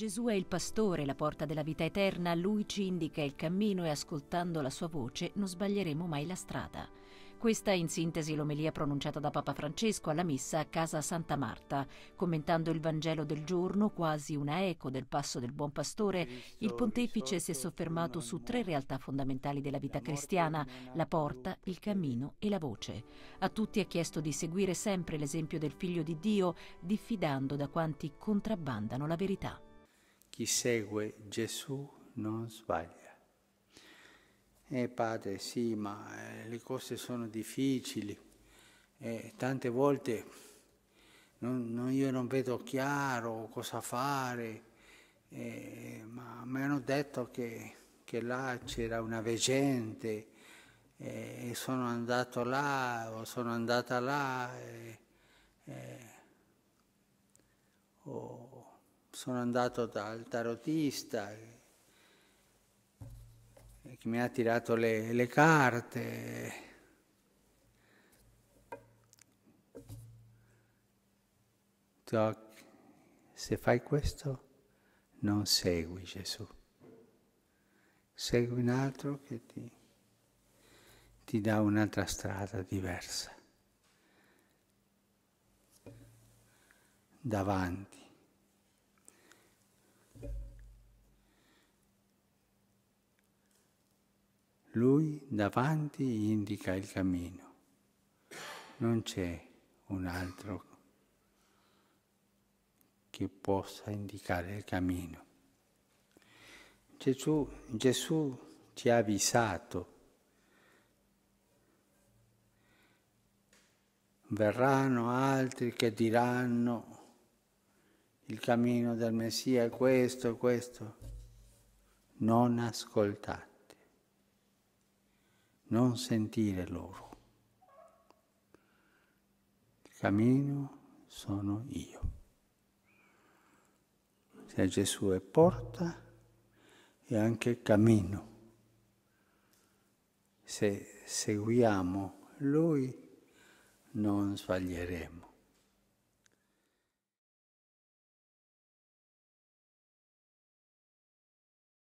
Gesù è il pastore, la porta della vita eterna, lui ci indica il cammino e ascoltando la sua voce non sbaglieremo mai la strada. Questa è in sintesi l'omelia pronunciata da Papa Francesco alla messa a casa Santa Marta, commentando il Vangelo del giorno, quasi una eco del passo del buon pastore, il pontefice si è soffermato su tre realtà fondamentali della vita cristiana, la porta, il cammino e la voce. A tutti ha chiesto di seguire sempre l'esempio del figlio di Dio, diffidando da quanti contrabbandano la verità chi segue Gesù non sbaglia. Eh padre, sì, ma eh, le cose sono difficili. Eh, tante volte non, non, io non vedo chiaro cosa fare, eh, ma mi hanno detto che, che là c'era una veggente eh, e sono andato là o sono andata là. Eh, sono andato dal tarotista che mi ha tirato le, le carte. Se fai questo non segui Gesù, segui un altro che ti, ti dà un'altra strada diversa. Davanti. Lui davanti indica il cammino. Non c'è un altro che possa indicare il cammino. Gesù, Gesù ci ha avvisato. Verranno altri che diranno il cammino del Messia è questo, questo. Non ascoltate non sentire loro. Il cammino sono io. Se Gesù è porta, è anche cammino. Se seguiamo Lui, non sbaglieremo.